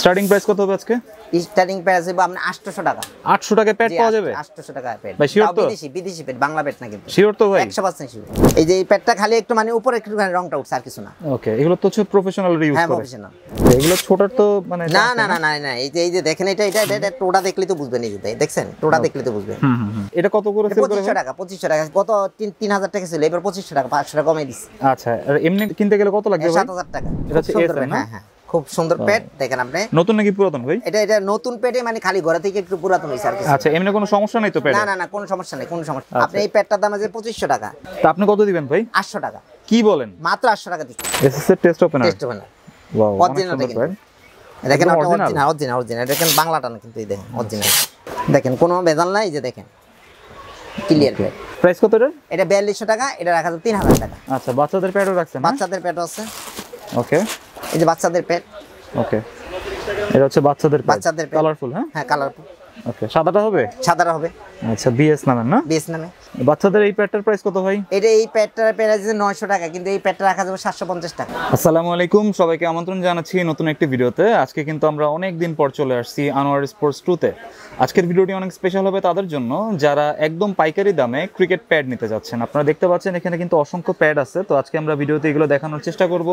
Starting price কত হবে আজকে স্টার্টিং প্রাইস হবে আপনার 800 টাকা 800 টাকা প্যাড পাওয়া যাবে 800 টাকা প্যাড ভাই শিওর তো বিদেশি বিদেশি প্যাড বাংলা প্যাড না কিন্তু শিওর তো ভাই 100% শিওর এই যে এই প্যাডটা খালি একটু মানে উপরে একটু মানে রংটা উঠছে আর কিছু না ওকে এগুলো তো হচ্ছে প্রফেশনাল হ্যাঁ, রিউজ করে হ্যাঁ প্রফেশনাল এগুলো ছোটর তো মানে না না না না না এই যে এই যে দেখেন এটা এটা এটা টোটা দেখলে তো বুঝবেন এই যে দেখছেন টোটা দেখলে তো বুঝবেন হুম হুম এটা কত করে সেল করে 2500 টাকা 2500 টাকা কত 3000 টাকা ছিল এবার 2500 টাকা 500 টাকা কমিয়ে দিছি আচ্ছা আর এমনি কিনতে গেলে কত লাগবে 7000 হ্যাঁ, টাকা এটা হচ্ছে এস না হ্যাঁ, হ্যাঁ। খুব সুন্দর পেট দেখেন আপনি নতুন নাকি পুরাতন ভাই এটা এটা নতুন পেটে মানে খালি ঘোরা থেকে একটু পুরাতন হইছে আর আচ্ছা এমনি কোনো সমস্যা নাই তো পেট না না না কোনো সমস্যা নাই কোনো সমস্যা আচ্ছা। আপনি এই পেটটার দাম আছে 2500 টাকা তো আপনি কত দিবেন ভাই 800 টাকা কি বলেন মাত্র 800 টাকা দিচ্ছি এসএস এর test opener test opener wow original দেখেন দেখেন আপনি অরিজিনাল অরিজিনাল দেখেন বাংলাটা কিন্তু এই দেখেন অরিজিনাল দেখেন কোনো ভেজাল নাই যে দেখেন ক্লিয়ার প্যাড প্রাইস কত এটা এটা 4200 টাকা এটা রাখা আছে 3000 টাকা আচ্ছা বাচ্চাদের প্যাডও রাখছেন হ্যাঁ? বাচ্চাদের প্যাডও আছে ওকে এই যে বাচ্চাদের প্যাড ওকে এটা হচ্ছে বাচ্চাদের বাচ্চাদের কালারফুল হ্যাঁ হ্যাঁ কালারফুল ওকে সাদাটা হবে সাদাটা হবে আচ্ছা বিএস নামে না বিএস নামে বাচ্চাদের এই প্যাটার প্রাইস কত ভাই এটা এই প্যাডটার প্রাইস 900 টাকা কিন্তু এই প্যাটার রাখা যাবে 750 টাকা আসসালামু আলাইকুম সবাইকে আমন্ত্রণ জানাচ্ছি নতুন একটি ভিডিওতে আজকে কিন্তু আমরা অনেক দিন পর চলে আসছি আনোয়ার স্পোর্টস তে আজকের ভিডিওটি অনেক স্পেশাল হবে তাদের জন্য যারা একদম পাইকারি দামে ক্রিকেট প্যাড নিতে যাচ্ছেন আপনারা দেখতে পাচ্ছেন এখানে কিন্তু অসংখ্য প্যাড আছে তো আজকে আমরা ভিডিওতে এগুলো দেখানোর চেষ্টা করব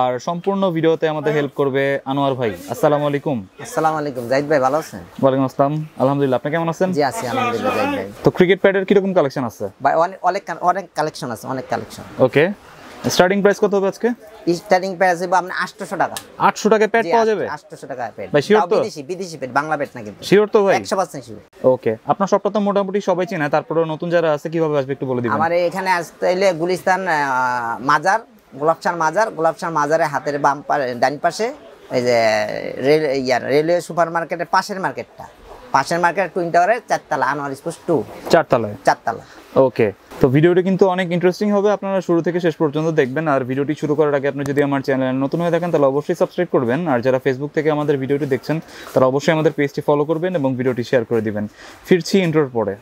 আর সম্পূর্ণ ভিডিওতে আমাদের হেল্প করবে আনোয়ার ভাই আসসালামু আলাইকুম আসসালামু আলাইকুম জাহিদ ভাই ভালো আছেন আলাইকুম আসসালাম আলহামদুলিল্লাহ আপনি কেমন আছেন জি আছি আলহামদুলিল্লাহ তো ক্রিকেট প্যাডের রকম কালেকশন আছে ভাই অনেক অনেক কালেকশন আছে অনেক কালেকশন ওকে স্টার্টিং প্রাইস কত হবে আজকে স্টার্টিং প্রাইস হবে আপনার 800 টাকা 800 টাকায় প্যাড পাওয়া যাবে 800 টাকায় প্যাড ভাই শিওর তো বিদেশি বিদেশি প্যাড বাংলা প্যাড না কিন্তু শিওর তো ভাই 100% শিওর ওকে আপনার সবটা তো মোটামুটি সবাই চেনে তারপরে নতুন যারা আছে কিভাবে আসবে একটু বলে দিবেন আমার এখানে আসতে গুলিস্তান মাজার গোলাপচান মাজার গোলাপচান মাজারে হাতের বাম ডান পাশে এই যে রেল ইয়ার রেলওয়ে সুপার মার্কেটের পাশের মার্কেটটা পাশের মার্কেট টুইন টাওয়ারে চারতলা আনোয়ার স্পোর্টস টু চারতলায় চারতলা ওকে তো ভিডিওটি কিন্তু অনেক ইন্টারেস্টিং হবে আপনারা শুরু থেকে শেষ পর্যন্ত দেখবেন আর ভিডিওটি শুরু করার আগে আপনি যদি আমার চ্যানেল নতুন হয়ে থাকেন তাহলে অবশ্যই সাবস্ক্রাইব করবেন আর যারা ফেসবুক থেকে আমাদের ভিডিওটি দেখছেন তারা অবশ্যই আমাদের পেজটি ফলো করবেন এবং ভিডিওটি শেয়ার করে দিবেন ফিরছি ইন্টার পরে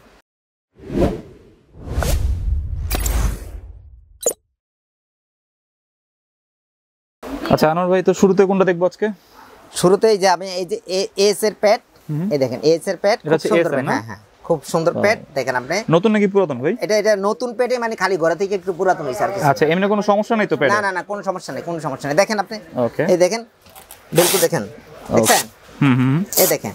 আচ্ছা আনোয়ার ভাই তো শুরুতে কোনটা দেখবো আজকে শুরুতেই যে আমি এই যে এস এর প্যাট এই দেখেন এস এর প্যাড খুব সুন্দর হ্যাঁ, হ্যাঁ খুব সুন্দর প্যাড দেখেন আপনি নতুন নাকি পুরাতন ভাই এটা এটা নতুন প্যাডে মানে খালি ঘরে থেকে একটু পুরাতন হইছে আর কি আচ্ছা এমনি কোনো সমস্যা নাই তো প্যাডে না না না কোনো সমস্যা নাই কোনো সমস্যা নাই দেখেন আপনি এই দেখেন বিলকুল দেখেন দেখেন হুম হুম এই দেখেন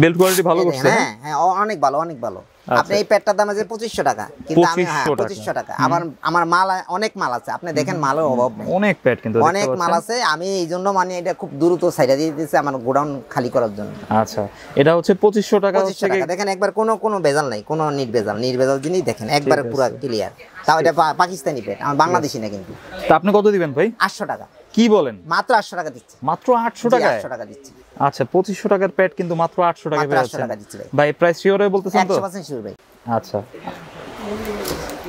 বিল্ড কোয়ালিটি ভালো করছে হ্যাঁ হ্যাঁ, হ্যাঁ অনেক ভালো অনেক ভালো আচ্ছা। আপনি এই প্যাডটার দাম আছে পঁচিশশো টাকা কিন্তু আমি হ্যাঁ, পঁচিশশো টাকা আমার আমার মাল অনেক মাল আছে আপনি দেখেন মালের অভাব নেই অনেক প্যাড কিন্তু অনেক মাল আছে আমি এই জন্য মানে এটা খুব দ্রুত সাইডে দিয়ে দিতেছি আমার গোডাউন খালি করার জন্য আচ্ছা এটা হচ্ছে পঁচিশশো টাকা পঁচিশশো টাকা দেখেন একবার কোনো কোনো বেজাল নাই কোনো নির্বেজাল নির্বেজাল জিনিস দেখেন একবার পুরো ক্লিয়ার তাও এটা পাকিস্তানি প্যাড আমার বাংলাদেশি না কিন্তু তা আপনি কত দিবেন ভাই আটশো টাকা কি বলেন মাত্র আটশো টাকা দিচ্ছি মাত্র আটশো টাকা আটশো টাকা দিচ্ছি আচ্ছা পঁচিশশো টাকার প্যাড কিন্তু মাত্র আটশো টাকা পেয়ে যাচ্ছে ভাই প্রাইস শিওরে বলতেছেন তো আচ্ছা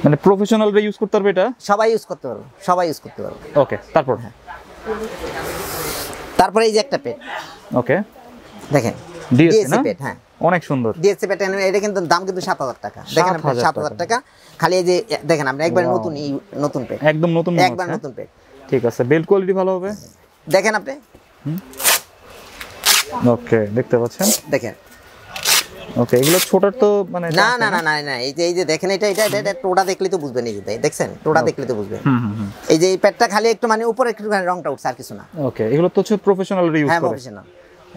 মানে প্রফেশনাল রে ইউজ করতে পারবে এটা সবাই ইউজ করতে পারবে সবাই ইউজ করতে পারবে ওকে তারপর হ্যাঁ তারপর এই যে একটা পেট ওকে দেখেন ডিএসসি না পেট হ্যাঁ অনেক সুন্দর ডিএসসি পেট এটা কিন্তু দাম কিন্তু 7000 টাকা দেখেন আপনি 7000 টাকা খালি এই যে দেখেন আপনি একবার নতুন নতুন পেট একদম নতুন একবার নতুন পেট ঠিক আছে বেল্ট কোয়ালিটি ভালো হবে দেখেন আপনি ওকে দেখতে পাচ্ছেন দেখেন ওকে এগুলো ছোট তো মানে না না না না না এই যে এই যে দেখেন এটা এটা এটা টোটা দেখলে তো বুঝবেন এই যে দেখছেন টোটা দেখলে তো বুঝবেন এই যে এই প্যাডটা খালি একটু মানে উপরে একটু রংটা উঠছে আর কিছু না ওকে এগুলো তো হচ্ছে প্রফেশনাল হ্যাঁ, ইউজ করে হ্যাঁ প্রফেশনাল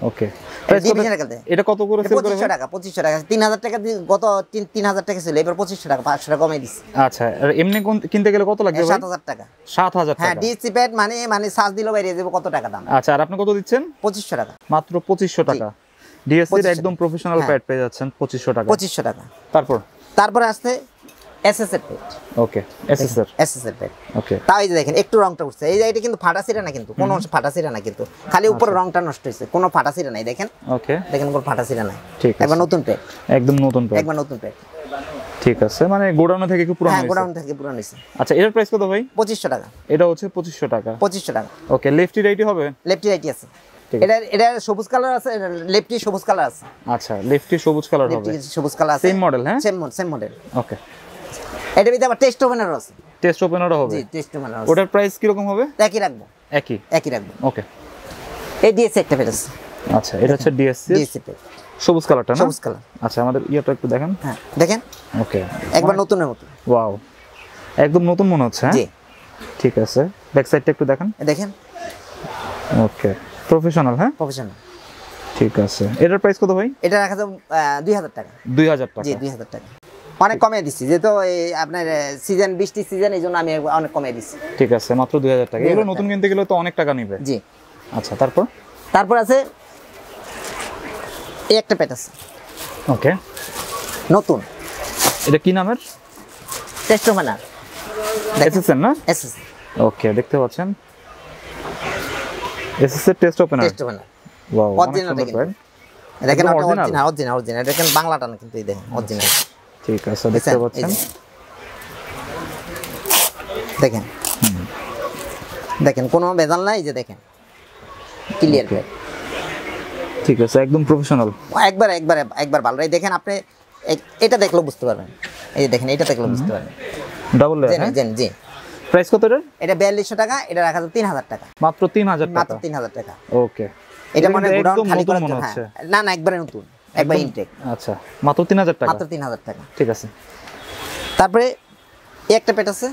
ওকে আচ্ছা, এমনি কিনতে গেলে কত লাগবে হ্যাঁ, টাকা হ্যাঁ, মানে, মানে বেরিয়ে যাবে কত টাকা দাম আচ্ছা আপনি কত দিচ্ছেন টাকা মাত্র টাকা একদম হ্যাঁ। প্রফেশনাল টাকা তারপর আসতে আসছে এসএসএর পেট ওকে এসএসএর এসএসএর পেট ওকে তাই যে দেখেন একটু রংটা উঠছে এই যে কিন্তু ফাটা ছিঁড়া না কিন্তু কোনো ফাটা ছিঁড়া না কিন্তু খালি আচ্ছা। উপরে রংটা নষ্ট হয়েছে কোনো ফাটা ছিঁড়া নাই দেখেন ওকে দেখেন কোনো ফাটা ছিঁড়া নাই ঠিক একবার নতুন পেট একদম নতুন পেট একবার নতুন পেট ঠিক আছে মানে গোডাউন থেকে কি পুরানো হ্যাঁ গোডাউন থেকে পুরানো হইছে আচ্ছা এর প্রাইস কত ভাই 2500 টাকা এটা হচ্ছে 2500 টাকা 2500 টাকা ওকে লেফটি রাইটই হবে লেফটি রাইটই আছে এটা এটা সবুজ কালার আছে লেফটি সবুজ কালার আছে আচ্ছা লেফটি সবুজ কালার হবে লেফটি সবুজ কালার আছে সেম মডেল হ্যাঁ same model same model okay এটা ভিতরে আবার টেস্ট ওপেনারও আছে টেস্ট ওপেনারও হবে জি টেস্ট ওপেনার আছে ওটার প্রাইস কি রকম হবে একই রাখবো একই একই রাখবো ওকে এই ডিএস একটা পেজ আছে আচ্ছা এটা হচ্ছে ডিএস ডিএসসি সবুজ কালারটা না সবুজ কালার আচ্ছা আমাদের ইয়াটা একটু দেখেন হ্যাঁ দেখেন ওকে একবার নতুনের মতো ওয়াও একদম নতুন মনে হচ্ছে হ্যাঁ? জি ঠিক আছে ব্যাক সাইডটা একটু দেখেন দেখেন ওকে প্রফেশনাল হ্যাঁ প্রফেশনাল ঠিক আছে এটার প্রাইস কত ভাই এটা রাখা যাবে 2000 টাকা 2000 টাকা জি 2000 টাকা অনেক কমে দিচ্ছি যেহেতু এই আপনার সিজন বৃষ্টি সিজন এই জন্য আমি অনেক কমে দিচ্ছি ঠিক আছে মাত্র দুই হাজার টাকা এগুলো নতুন কিনতে গেলে তো অনেক টাকা নেবে জি আচ্ছা তারপর তারপর আছে এই একটা প্যাট আছে ওকে নতুন এটা কি নামের মানা এসএসএন না এসএস ওকে দেখতে পাচ্ছেন এসএস এর test opener test opener wow original দেখেন এটা কেন অরিজিনাল অরিজিনাল অরিজিনাল কেন বাংলাটা না কিন্তু এই দেখেন অরিজিনাল ঠিক আছে দেখতে পাচ্ছেন দেখেন দেখেন কোনো ভেজাল নাই যে দেখেন ক্লিয়ার প্লেট ঠিক আছে একদম প্রফেশনাল একবার একবার একবার ভালো এই দেখেন আপনি এটা দেখলেও বুঝতে পারবেন এই যে দেখেন এটা দেখলেও বুঝতে পারবেন ডাবল লেয়ার জি প্রাইস হ্যাঁ? কত এটা এটা 4200 টাকা এটা রাখা যাচ্ছে 3000 টাকা মাত্র 3000 টাকা মাত্র 3000 টাকা ওকে এটা মানে গোডাউন খালি করা হ্যাঁ। না না একবারে নতুন একবার ইনটেক আচ্ছা মাত্র তিন টাকা মাত্র তিন টাকা ঠিক আছে তারপরে এই একটা পেট আছে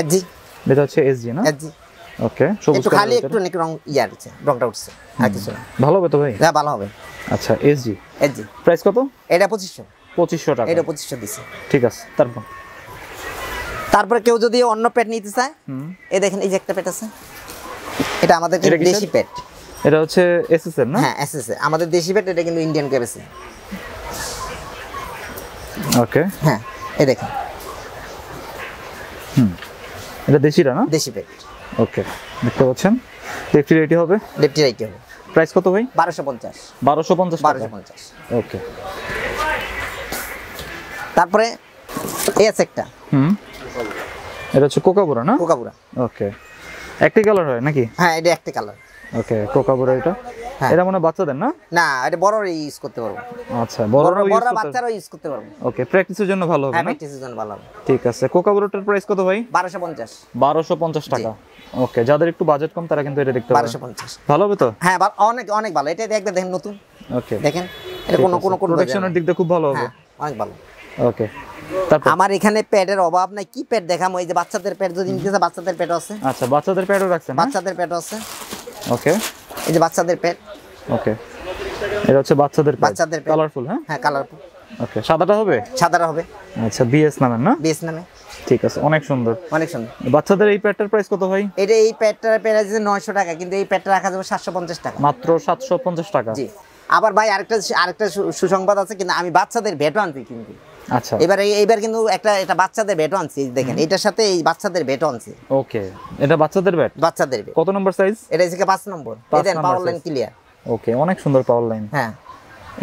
এসজি এটা হচ্ছে এসজি না এসজি ওকে সবুজ খালি একটু নাকি রং ইয়ার আছে রংটা উঠছে আর ভালো হবে তো ভাই হ্যাঁ ভালো হবে আচ্ছা এসজি এসজি প্রাইস কত এটা পঁচিশশো পঁচিশশো টাকা এটা পঁচিশশো দিছে ঠিক আছে তারপর তারপরে কেউ যদি অন্য প্যাট নিতে চায় এ দেখেন এই যে একটা প্যাট আছে এটা আমাদের দেশি প্যাট এটা হচ্ছে এসএসএল না হ্যাঁ এসএসএল আমাদের দেশি ব্যাট এটা কিন্তু ইন্ডিয়ান কেবিসি ওকে হ্যাঁ এই দেখেন হুম এটা দেশিটা না দেশি ব্যাট ওকে দেখতে পাচ্ছেন লেফটি রাইটি হবে লেফটি রাইটি হবে প্রাইস কত ভাই 1250 1250 1250 ওকে তারপরে এই আছে একটা হুম এটা হচ্ছে কোকাপুরা না কোকাপুরা ওকে একটি কালার হয় নাকি হ্যাঁ এটা একটি কালার ওকে কোকা বড় এটা হ্যাঁ। এটা মনে বাচ্চাদের না না এটা বড়রা ইউজ করতে পারবো আচ্ছা বড়রা বড়রা বাচ্চারও ইউজ করতে পারবো ওকে প্র্যাকটিসের জন্য ভালো হবে হ্যাঁ, না প্র্যাকটিসের জন্য ভালো হবে ঠিক আছে কোকা বড়টার প্রাইস কত ভাই 1250 1250 টাকা ওকে যাদের একটু বাজেট কম তারা কিন্তু এটা দেখতে পারে 1250 ভালো হবে তো হ্যাঁ অনেক অনেক ভালো এটা একদম দেখেন নতুন ওকে দেখেন এটা কোন কোন কোন প্রোডাকশনের দিক দিয়ে খুব ভালো হবে হ্যাঁ, অনেক ভালো ওকে আমার এখানে প্যাডের অভাব নাই কি প্যাড দেখাম ওই যে বাচ্চাদের প্যাড যদি নিতে চাই বাচ্চাদের প্যাড আছে আচ্ছা বাচ্চাদের প্যাডও রাখছেন বাচ্চাদের প্যাড আছে ওকে এই যে বাচ্চাদের প্যাড ওকে এটা হচ্ছে বাচ্চাদের বাচ্চাদের কালারফুল হ্যাঁ হ্যাঁ কালারফুল ওকে সাদাটা হবে সাদাটা হবে আচ্ছা বিএস নামে না বিএস নামে ঠিক আছে অনেক সুন্দর অনেক সুন্দর বাচ্চাদের এই প্যাডটার প্রাইস কত ভাই এটা এই প্যাডটার প্রাইস আছে 900 টাকা কিন্তু এই প্যাডটা রাখা যাবে 750 টাকা মাত্র 750 টাকা জি আবার ভাই আরেকটা আরেকটা সুসংবাদ আছে কিন্তু আমি বাচ্চাদের ভেটো আনছি কিন্তু আচ্ছা এবারে এবার কিন্তু একটা এটা বাচ্চাদের ব্যাটও আনছি দেখেন এটার সাথে এই বাচ্চাদের ব্যাটও আনছি ওকে এটা বাচ্চাদের ব্যাট বাচ্চাদের কত নম্বর সাইজ এটা এসে 5 নম্বর দেখেন পাওয়ার লাইন ক্লিয়ার ওকে অনেক সুন্দর পাওয়ার লাইন হ্যাঁ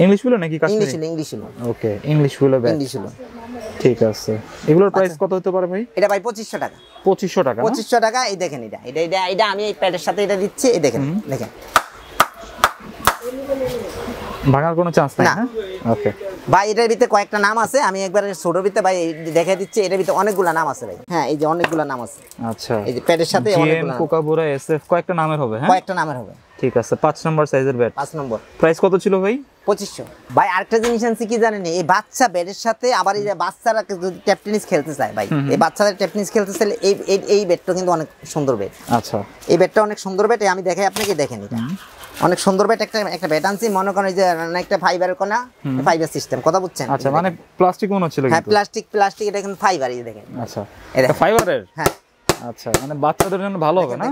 ইংলিশ হলো নাকি কাশ্মীরি ইংলিশ ইংলিশ হলো ওকে ইংলিশ হলো ব্যাট ইংলিশ হলো ঠিক আছে এগুলোর প্রাইস আচ্ছা। কত হতে পারে ভাই এটা ভাই 2500 টাকা 2500 টাকা 2500 টাকা এই দেখেন এটা এটা এটা এটা আমি এই প্যাডের সাথে এটা দিচ্ছি এই দেখেন দেখেন ভাঙার কোনো চান্স নাই না ওকে ভাই এটার ভিতরে কয়েকটা নাম আছে আমি একবার ছোটো ভিতরে ভাই দেখে দিচ্ছি এটার ভিতরে অনেকগুলো নাম আছে ভাই হ্যাঁ এই যে অনেকগুলো নাম আছে আচ্ছা এই যে প্যাডের সাথে অনেকগুলো এস এফ কয়েকটা নামের হবে হ্যাঁ কয়েকটা নামের হবে ঠিক আছে পাঁচ নম্বর সাইজের ব্যাট পাঁচ নম্বর প্রাইস কত ছিল ভাই পঁচিশশো ভাই আরেকটা জিনিস আনছি কি জানেন এই বাচ্চা ব্যাটের সাথে আবার এই যে বাচ্চারা যদি ট্যাপ টেনিস খেলতে চায় ভাই এই বাচ্চাদের ট্যাপ টেনিস খেলতে চাইলে এই এই ব্যাটটা কিন্তু অনেক সুন্দর ব্যাট আচ্ছা এই ব্যাটটা অনেক সুন্দর ব্যাট আমি দেখাই আপনাকে দেখেন এটা অনেক সুন্দর ব্যাট একটা একটা ব্যাট আনছি মনে করেন যে মানে একটা ফাইবারের কোনা ফাইবার সিস্টেম কথা বুঝছেন আচ্ছা মানে প্লাস্টিক মনে হচ্ছিল হ্যাঁ প্লাস্টিক প্লাস্টিক এটা কিন্তু ফাইবার এই দেখেন আচ্ছা এটা ফাইবারের হ্যাঁ আচ্ছা মানে বাচ্চাদের জন্য ভালো হবে না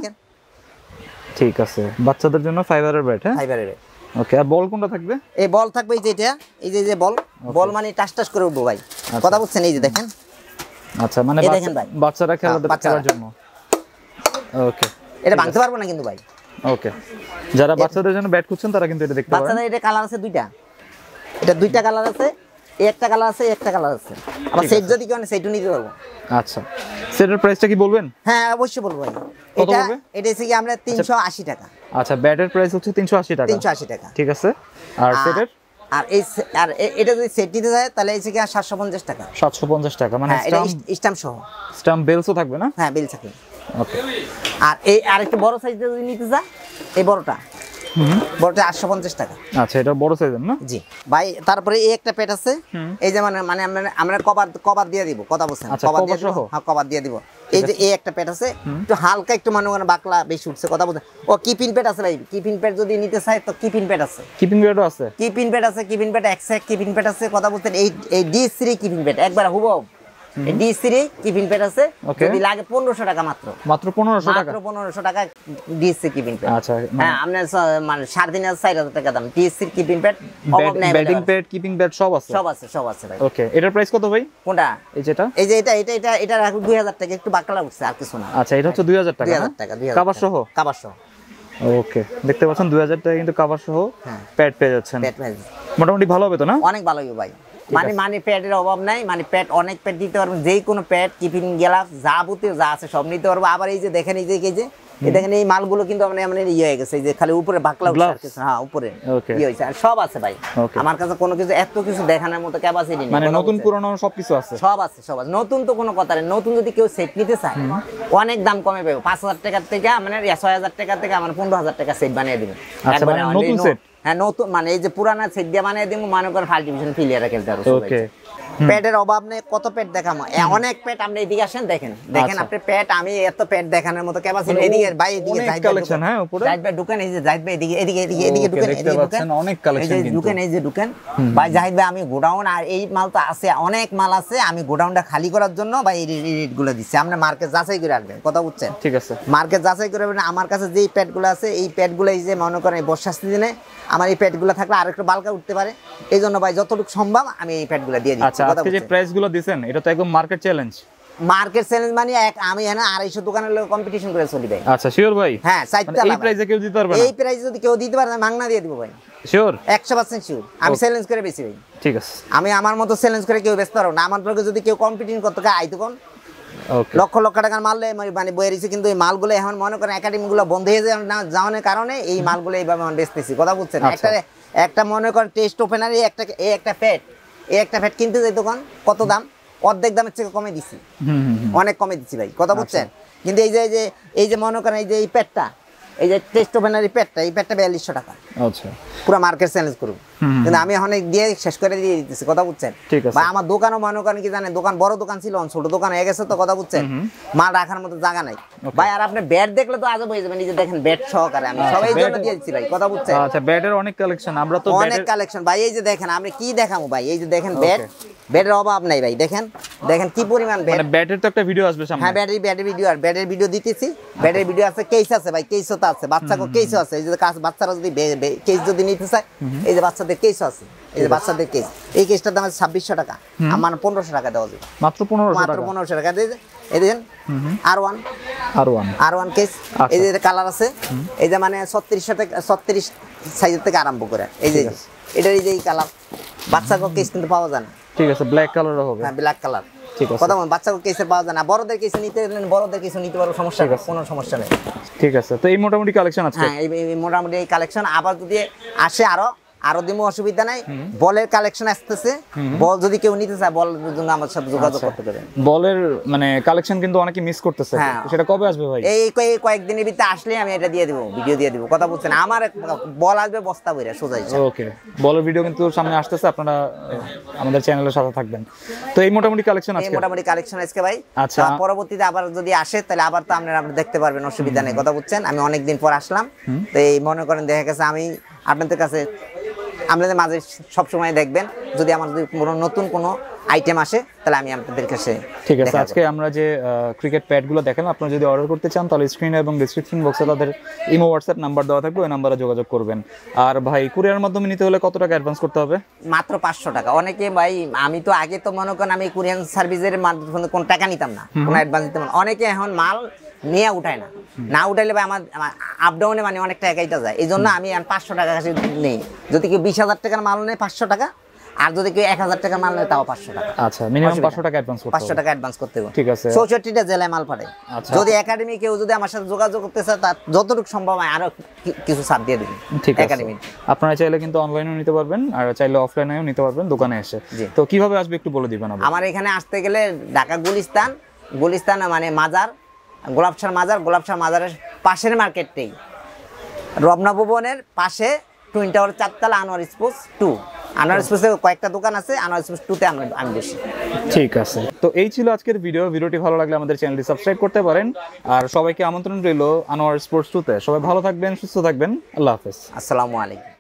ঠিক আছে বাচ্চাদের জন্য ফাইবারের ব্যাট হ্যাঁ ফাইবারের ওকে আর বল কোনটা থাকবে এই বল থাকবে এই যে এটা এই যে যে বল বল মানে টাস টাস করে উঠবো ভাই আচ্ছা। কথা বুঝছেন এই যে দেখেন আচ্ছা মানে দেখেন ভাই বাচ্চারা খেলাধুলা জন্য ওকে এটা ভাঙতে পারবো না কিন্তু ভাই ওকে যারা বাচ্চাদের জন্য ব্যাট খুঁজছেন তারা কিন্তু এটা দেখতে পারেন বাচ্চাদের এটা কালার আছে দুইটা এটা দুইটা কালার আছে একটা কালার আছে একটা কালার আছে আমরা সেট যদি কেউ সেটও নিতে পারবো আচ্ছা সেটের প্রাইসটা কি বলবেন হ্যাঁ অবশ্যই বলবো ভাই এটা এটা এসে কি আমরা 380 টাকা আচ্ছা ব্যাটের প্রাইস হচ্ছে 380 টাকা 380 টাকা ঠিক আছে আর সেটের আর এই আর এটা যদি সেট নিতে যায় তাহলে এসে কি 750 টাকা 750 টাকা মানে হ্যাঁ, স্ট্যাম্প স্ট্যাম্প সহ স্ট্যাম্প বেলসও থাকবে না হ্যাঁ বেল থাকবে আর এই আরেকটা বড় সাইজটা যদি নিতে এই বড়টা যে আচ্ছা, এই একটা পেট আছে একটু হালকা একটু বাকলা বেশি উঠছে কথা ও কিপিন পেট আছে কিপিন পেট যদি নিতে চাই তো কিপিন পেট আছে কিপিন পেটও আছে কিপিন পেট আছে কিপিন পেট এক কিপিন পেট আছে কথা বলছেন এই ডি থ্রি পেট একবার হুব ডি আছে যদি লাগে 1500 টাকা মাত্র মাত্র 1500 টাকা মাত্র 1500 টাকা আচ্ছা হ্যাঁ মানে- আপনার মানে 3.5 4000 টাকা দাম ব্যাটিং সব আছে সব আছে সব আছে ভাই ওকে এটার প্রাইস কত ভাই কোনটা এই যেটা এই যে এটা এটা এটা এটা 2000 টাকা একটু বাকলা উঠছে আর কিছু না আচ্ছা এটা হচ্ছে 2000 টাকা 2000 টাকা 2000 কভার সহ কভার সহ ওকে দেখতে পাচ্ছেন 2000 টাকা কিন্তু কভার সহ প্যাড পেয়ে যাচ্ছেন মোটামুটি ভালো হবে তো না অনেক ভালো হবে ভাই মানে মানে প্যাডের অভাব নাই মানে প্যাড অনেক প্যাড দিতে পারবেন যেই কোনো প্যাড টিফিন গ্লাস যাবতীয় যা আছে সব নিতে পারবো আবার এই যে দেখেন এই যে এই যে দেখেন এই মালগুলো কিন্তু মানে মানে ইয়ে হয়ে গেছে যে খালি উপরে বাকলা হ্যাঁ উপরে ইয়ে হয়েছে আর সব আছে ভাই আমার কাছে কোনো কিছু এত কিছু দেখানোর মতো ক্যাপাসিটি নেই মানে নতুন পুরনো সব কিছু আছে সব আছে সব আছে নতুন তো কোনো কথা নেই নতুন যদি কেউ সেট নিতে চায় অনেক দাম কমে পাবে পাঁচ হাজার টাকার থেকে মানে ছয় হাজার টাকা থেকে আমার পনেরো হাজার টাকা সেট বানিয়ে দিবেন আচ্ছা, মানে নতুন সেট হ্যাঁ নতুন মানে এই যে পুরানা সেট মানে মনে করেন ফার্স্ট ডিভিশন ফিলিয়ারে খেলতে পারবো ওকে পেটের অভাব নেই কত পেট দেখামো অনেক পেট আপনি এদিকে আসেন দেখেন দেখেন আচ্ছা। আপনি পেট আমি এত পেট দেখানোর মতো ক্যাপাসিটি মানে এদিকে ভাই এদিকে জাইদ কালেকশন হ্যাঁ উপরে জাইদ ভাই ঢুকেন এই যে জাইদ ভাই এদিকে এদিকে এদিকে এদিকে ঢুকেন এদিকে ঢুকেন অনেক কালেকশন কিন্তু ঢুকেন এই যে ঢুকেন ভাই জাহিদ ভাই আমি গোডাউন আর এই মাল তো আছে অনেক মাল আছে আমি গোডাউনটা খালি করার জন্য ভাই এই গুলো দিচ্ছি আপনি মার্কেট যাচাই করে রাখবেন কথা বুঝছেন ঠিক আছে মার্কেট যাচাই করে রাখবেন আমার কাছে যে পেট গুলো আছে এই পেট গুলো এই যে মনে করেন এই দিনে আমার এই পেট গুলো থাকলে আরেকটু বালকা উঠতে পারে এই জন্য ভাই যতটুকু সম্ভব আমি এই পেট গুলো দিয়ে দিচ্ছি আচ্ছা, আজকে যে প্রাইস গুলো দিবেন এটা তো একদম মার্কেট চ্যালেঞ্জ মার্কেট চ্যালেঞ্জ মানে এক আমি এখানে 250 দোকানের লোক কম্পিটিশন করে চলি ভাই আচ্ছা শিওর ভাই হ্যাঁ সাইটটা মানে এই প্রাইসে কেউ দিতে পারবে না এই প্রাইসে যদি কেউ দিতে পারে মাংনা দিয়ে দিব ভাই শিওর 100% শিওর আমি চ্যালেঞ্জ করে বেশি ভাই ঠিক আছে আমি আমার মতো চ্যালেঞ্জ করে কেউ ব্যস্ত পারবো না আমার লোকে যদি কেউ কম্পিটিশন করতে কা আই তখন লক্ষ লক্ষ টাকার মাল মানে, মানে বয়ে রয়েছে কিন্তু এই মালগুলো এখন মনে করেন একাডেমিগুলো বন্ধ হয়ে যাওয়ার কারণে এই মালগুলো এইভাবে বেচতেছি কথা বুঝছেন আচ্ছা। একটা একটা মনে করেন টেস্ট ওপেনারই একটা একটা প্যাট এই একটা ফ্যাট কিনতে যাই দোকান কত দাম অর্ধেক দামের থেকে কমে দিছি অনেক কমে দিছি ভাই কথা আচ্ছা। বলছেন কিন্তু এই যে এই যে এই যে মনে করেন এই যে এই প্যাটটা এই যে টেস্ট ওভেনের এই এই প্যাডটা বিয়াল্লিশশো টাকা আচ্ছা পুরো মার্কেট চ্যালেঞ্জ কিন্তু আমি এখন দিয়ে শেষ করে দিয়ে দিতেছি কথা বুঝছেন বা আমার দোকানও মনে করেন কি জানেন দোকান বড় দোকান ছিল ছোট দোকান হয়ে গেছে তো কথা বুঝছেন মাল রাখার মতো জায়গা নাই ভাই আর আপনি ব্যাট দেখলে তো হয়ে যাবে নিজে দেখেন ব্যাট সহকারে আমি আচ্ছা, সবাই জন্য দিয়ে দিচ্ছি ভাই কথা বুঝছেন আচ্ছা ব্যাটের অনেক কালেকশন আমরা তো অনেক কালেকশন ভাই এই যে দেখেন কি ভাই এই যে দেখেন ব্যাট ব্যাটের অভাব নাই ভাই দেখেন দেখেন কি পরিমাণ ব্যাট মানে ব্যাটের তো একটা ভিডিও আসবে সামনে হ্যাঁ ব্যাটারি ভিডিও আর ব্যাটের ভিডিও দিতেছি ব্যাটের ভিডিও আছে কেস আছে ভাই কেসও তো আছে বাচ্চা কো কেসও আছে এই যে বাচ্চারা যদি মানে কেস যদি নিতে চায় এই যে বাচ্চাদের কেসও আছে এই যে বাচ্চাদের কেস এই কেসটার দাম আছে ছাব্বিশশো টাকা আমার পনেরোশো টাকা দেওয়া যাবে মাত্র পনেরো মাত্র পনেরোশো টাকা দিয়ে এই দেখেন আর ওয়ান আর ওয়ান আর ওয়ান কেস এই আচ্ছা। যে কালার আছে এই যে মানে ছত্রিশশো থেকে ছত্রিশ সাইজের থেকে আরম্ভ করে এই যে এটার এই যে কালার বাচ্চাকে কেস কিন্তু পাওয়া যায় না ঠিক আছে ব্ল্যাক কালারও হবে হ্যাঁ ব্ল্যাক কালার ঠিক আছে বাচ্চা কেসে পাওয়া যায় না নিতে কিছু নিতে পারো সমস্যা কোনো সমস্যা নেই ঠিক আছে তো এই মোটামুটি কালেকশন হ্যাঁ মোটামুটি কালেকশন আবার যদি আসে আরো আরো দিমো অসুবিধা নাই বলের কালেকশন আসতেছে বল যদি কেউ নিতে চায় বল জন্য আমার সাথে যোগাযোগ আচ্ছা। করতে পারেন বলের মানে কালেকশন কিন্তু অনেকে মিস করতেছে হ্যাঁ। সেটা কবে আসবে ভাই এই কয়েকদিনের ভিতরে আসলে আমি এটা দিয়ে দেব ভিডিও দিয়ে দেব কথা বলছেন আমার বল আসবে বস্তা বইরা সোজা ওকে বলের ভিডিও কিন্তু সামনে আসতেছে আপনারা আমাদের চ্যানেলের সাথে থাকবেন তো এই মোটামুটি কালেকশন আজকে মোটামুটি কালেকশন আজকে ভাই আচ্ছা পরবর্তীতে আবার যদি আসে তাহলে আবার তো আপনারা আপনি দেখতে পারবেন অসুবিধা নেই কথা বলছেন আমি অনেকদিন পর আসলাম তো এই মনে করেন দেখা গেছে আমি আপনাদের কাছে আপনাদের মাঝে সবসময় দেখবেন যদি আমার কোনো নতুন কোনো আইটেম আসে তাহলে আমি আপনাদের কাছে ঠিক আছে আজকে আমরা যে ক্রিকেট প্যাডগুলো দেখেন আপনারা যদি অর্ডার করতে চান তাহলে স্ক্রিনে এবং ডিসক্রিপশন বক্সে তাদের ইমো হোয়াটসঅ্যাপ নাম্বার দেওয়া থাকবে ওই নাম্বারে যোগাযোগ করবেন আর ভাই কুরিয়ার মাধ্যমে নিতে হলে কত টাকা অ্যাডভান্স করতে হবে মাত্র পাঁচশো টাকা অনেকে ভাই আমি তো আগে তো মনে করেন আমি কুরিয়ার সার্ভিসের মাধ্যমে কোনো টাকা নিতাম না কোনো অ্যাডভান্স দিতাম না অনেকে এখন মাল নেয়া উঠায় না না উঠাইলে ভাই আমার আপডাউনে মানে অনেক টাকা এটা যায় এই জন্য আমি পাঁচশো টাকা কাছে নেই যদি কেউ বিশ হাজার টাকার মাল নেয় পাঁচশো টাকা আর যদি কেউ এক হাজার টাকা মাল নেয় তাও পাঁচশো টাকা আচ্ছা মিনিমাম পাঁচশো টাকা অ্যাডভান্স পাঁচশো টাকা অ্যাডভান্স করতে হবে ঠিক আছে চৌষট্টিটা জেলায় মাল পারে আচ্ছা। যদি একাডেমি কেউ যদি আমার সাথে যোগাযোগ করতে চায় তার যতটুকু সম্ভব হয় আরও কিছু ছাড় দিয়ে দেবেন ঠিক একাডেমি আপনারা চাইলে কিন্তু অনলাইনেও নিতে পারবেন আর চাইলে অফলাইনেও নিতে পারবেন দোকানে এসে তো কিভাবে আসবে একটু বলে দিবেন আমার এখানে আসতে গেলে ঢাকা গুলিস্তান গুলিস্তান মানে মাজার গোলাপসার মাজার গোলাপসার মাজারের পাশের মার্কেটটাই রবনা ভবনের পাশে টুইন টাওয়ার চারতলা আনোয়ার স্পোর্টস টু আনোয়ার স্পোর্টসে কয়েকটা দোকান আছে আনোয়ার স্পোর্টস টুতে আমরা আমি বেশি ঠিক আছে তো এই ছিল আজকের ভিডিও ভিডিওটি ভালো লাগলে আমাদের চ্যানেলটি সাবস্ক্রাইব করতে পারেন আর সবাইকে আমন্ত্রণ রইল আনোয়ার স্পোর্টস টুতে সবাই ভালো থাকবেন সুস্থ থাকবেন আল্লাহ হাফেজ আসসালামু আলাইকুম